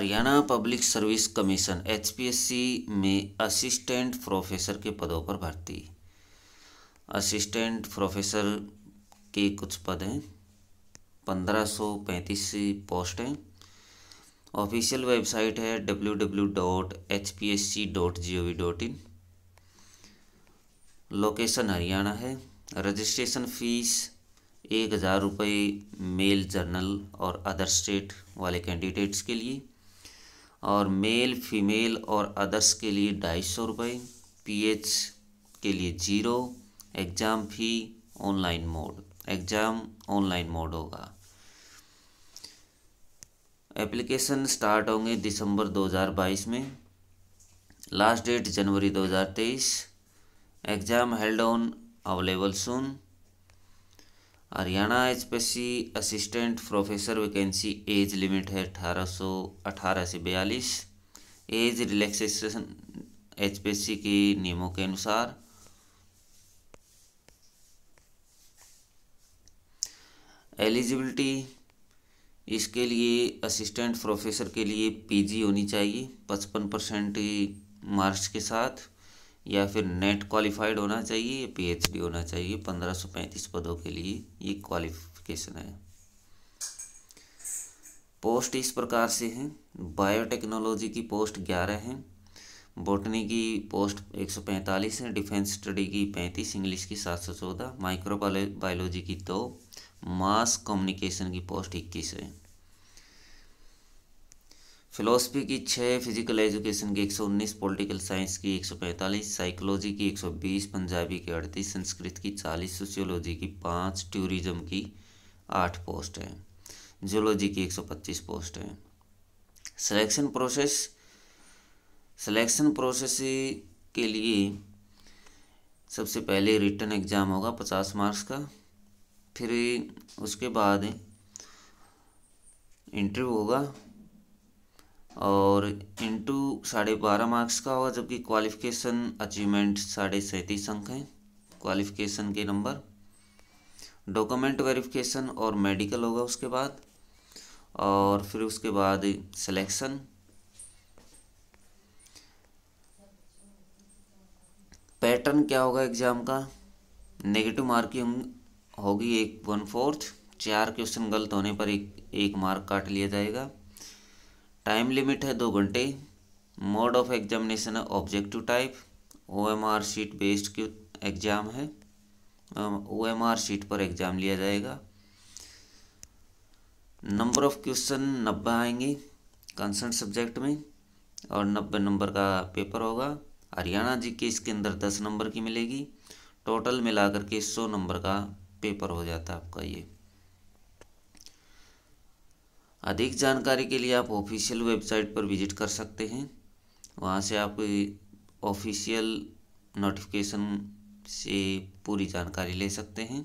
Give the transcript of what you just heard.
Haryana public service commission H में assistant professor के पदों पर भर्ती असिस्टेंट प्रोफेसर के कुछ पद हैं पंद्रह सौ पैंतीस पोस्ट हैं ऑफिशियल वेबसाइट है W W dot H P S C dot G O V dot in location Haryana है रजिस्ट्रेशन फीस एक हज़ार रुपये मेल जर्नल और अदर स्टेट वाले कैंडिडेट्स के लिए और मेल फीमेल और अदर्स के लिए ढाई सौ रुपये पी के लिए zero exam fee online mode exam online mode होगा एप्लीकेशन स्टार्ट होंगे दिसंबर 2022 में लास्ट डेट जनवरी 2023 exam held on available soon Haryana H assistant professor vacancy age limit है अठारह सौ अठारह से बयालीस एज रिलैक्सेशन एच के नियमों के अनुसार एलिजिबिलिटी इसके लिए असिस्टेंट प्रोफेसर के लिए पीजी होनी चाहिए पचपन परसेंट मार्क्स के साथ या फिर नेट क्वालिफाइड होना चाहिए या पीएचडी होना चाहिए पंद्रह सौ पैंतीस पदों के लिए ये क्वालिफिकेशन है पोस्ट इस प्रकार से हैं बायोटेक्नोलॉजी की पोस्ट ग्यारह हैं बोटनी की पोस्ट एक सौ पैंतालीस है डिफेंस स्टडी की पैंतीस इंग्लिश की सात सौ चौदह माइक्रो बायोलॉजी की दो मास कम्युनिकेशन की पोस्ट इक्कीस है फिलोसफी की छः फिजिकल एजुकेशन की 119 पॉलिटिकल साइंस की 145 साइकोलॉजी की 120 पंजाबी की अड़तीस संस्कृत की 40 सोशियोलॉजी की पाँच टूरिज्म की आठ पोस्ट हैं जियोलॉजी की 125 पोस्ट हैं सिलेक्शन प्रोसेस सिलेक्शन प्रोसेस के लिए सबसे पहले रिटर्न एग्ज़ाम होगा पचास मार्क्स का फिर उसके बाद इंटरव्यू होगा और इंटू साढ़े बारह मार्क्स का होगा जबकि क्वालिफिकेशन अचीवमेंट साढ़े सैंतीस अंक हैं क्वालिफिकेशन के नंबर डॉक्यूमेंट वेरिफिकेशन और मेडिकल होगा उसके बाद और फिर उसके बाद सिलेक्शन पैटर्न क्या होगा एग्ज़ाम का नेगेटिव मार्किंग होगी एक वन फोर्थ चार क्वेश्चन गलत होने पर एक एक मार्क काट लिया जाएगा टाइम लिमिट है दो घंटे मोड ऑफ एग्जामिनेशन है objective type O M R sheet based की एग्ज़ाम है ओ एम आर शीट पर एग्ज़ाम लिया जाएगा नंबर ऑफ क्वेश्चन नब्बे आएंगे कंसर्न सब्जेक्ट में और नब्बे नंबर का पेपर होगा हरियाणा जी के इसके अंदर दस नंबर की मिलेगी टोटल मिलाकर के सौ नंबर का पेपर हो जाता है आपका ये अधिक जानकारी के लिए आप ऑफिशियल वेबसाइट पर विजिट कर सकते हैं वहाँ से आप ऑफिशियल नोटिफिकेशन से पूरी जानकारी ले सकते हैं